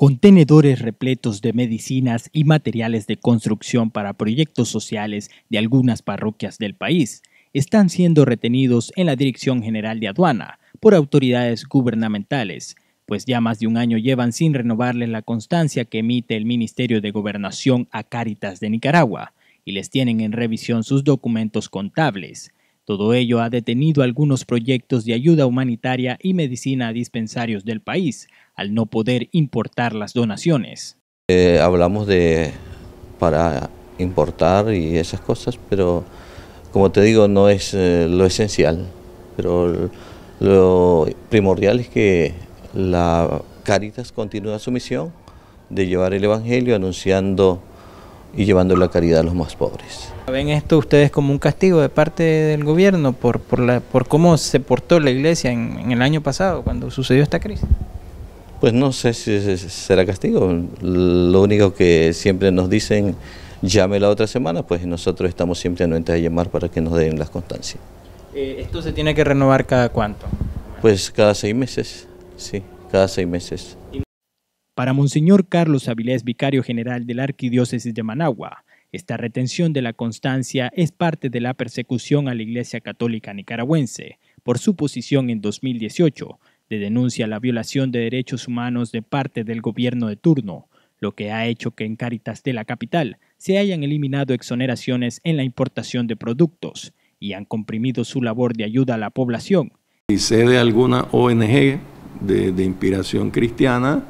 contenedores repletos de medicinas y materiales de construcción para proyectos sociales de algunas parroquias del país están siendo retenidos en la Dirección General de Aduana por autoridades gubernamentales, pues ya más de un año llevan sin renovarles la constancia que emite el Ministerio de Gobernación a Cáritas de Nicaragua y les tienen en revisión sus documentos contables todo ello ha detenido algunos proyectos de ayuda humanitaria y medicina a dispensarios del país, al no poder importar las donaciones. Eh, hablamos de para importar y esas cosas, pero como te digo, no es eh, lo esencial, pero lo primordial es que la Caritas continúa su misión de llevar el Evangelio anunciando y llevando la caridad a los más pobres. ¿Ven esto ustedes como un castigo de parte del gobierno por, por, la, por cómo se portó la iglesia en, el año pasado cuando sucedió esta crisis? Pues no sé si será castigo. Lo único que siempre nos dicen, llame la otra semana, pues nosotros estamos siempre anuentes a llamar para que nos den las constancias. Eh, ¿Esto se tiene que renovar cada cuánto? Pues cada seis meses, sí, cada seis meses. Para Monseñor Carlos Avilés, vicario general de la Arquidiócesis de Managua, esta retención de la constancia es parte de la persecución a la Iglesia Católica Nicaragüense por su posición en 2018 de denuncia a la violación de derechos humanos de parte del gobierno de turno, lo que ha hecho que en Cáritas de la capital se hayan eliminado exoneraciones en la importación de productos y han comprimido su labor de ayuda a la población. Y sede alguna ONG de inspiración cristiana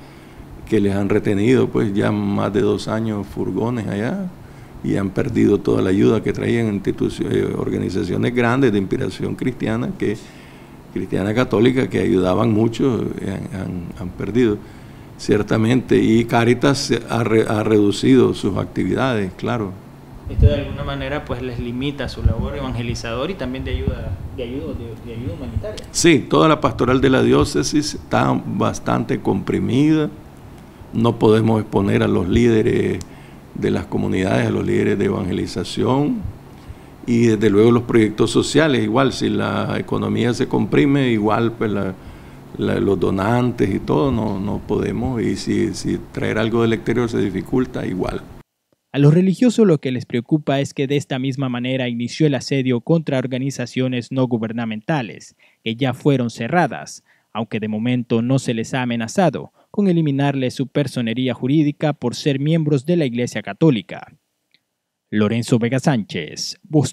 que les han retenido pues ya más de dos años furgones allá y han perdido toda la ayuda que traían eh, organizaciones grandes de inspiración cristiana que cristiana católica que ayudaban mucho eh, han, perdido ciertamente y Caritas ha, reducido sus actividades claro esto de alguna manera pues les limita su labor evangelizador y también de ayuda de ayuda, de ayuda humanitaria sí toda la pastoral de la diócesis está bastante comprimida no podemos exponer a los líderes de las comunidades, a los líderes de evangelización y desde luego los proyectos sociales. Igual, si la economía se comprime, igual pues los donantes y todo no, podemos. Y si, si traer algo del exterior se dificulta, igual. A los religiosos lo que les preocupa es que de esta misma manera inició el asedio contra organizaciones no gubernamentales, que ya fueron cerradas, aunque de momento no se les ha amenazado, con eliminarle su personería jurídica por ser miembros de la Iglesia Católica. Lorenzo Vega Sánchez, Voz